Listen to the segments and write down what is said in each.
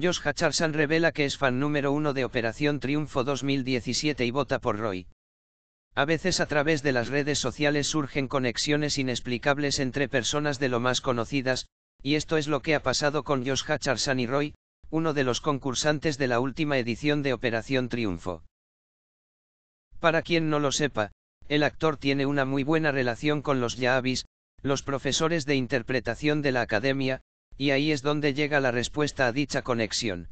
Josh Hacharsan revela que es fan número uno de Operación Triunfo 2017 y vota por Roy. A veces a través de las redes sociales surgen conexiones inexplicables entre personas de lo más conocidas, y esto es lo que ha pasado con Josh Hacharsan y Roy, uno de los concursantes de la última edición de Operación Triunfo. Para quien no lo sepa, el actor tiene una muy buena relación con los Yahabis, los profesores de interpretación de la academia, y ahí es donde llega la respuesta a dicha conexión.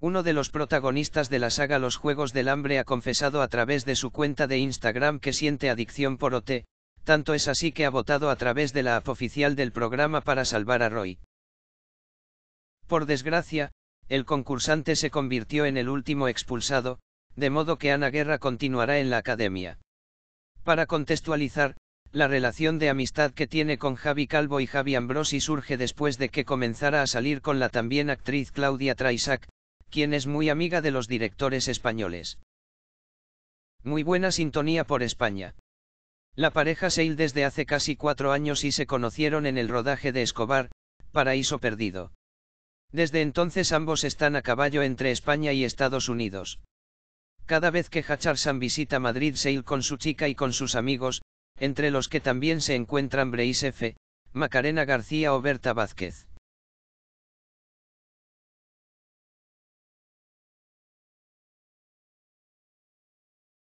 Uno de los protagonistas de la saga Los Juegos del Hambre ha confesado a través de su cuenta de Instagram que siente adicción por OT, tanto es así que ha votado a través de la app oficial del programa para salvar a Roy. Por desgracia, el concursante se convirtió en el último expulsado, de modo que Ana Guerra continuará en la academia. Para contextualizar, la relación de amistad que tiene con Javi Calvo y Javi Ambrosi surge después de que comenzara a salir con la también actriz Claudia Traisac, quien es muy amiga de los directores españoles. Muy buena sintonía por España. La pareja Seil desde hace casi cuatro años y se conocieron en el rodaje de Escobar, Paraíso Perdido. Desde entonces ambos están a caballo entre España y Estados Unidos. Cada vez que Hacharsan visita Madrid Seil con su chica y con sus amigos, entre los que también se encuentran F. Macarena García o Berta Vázquez.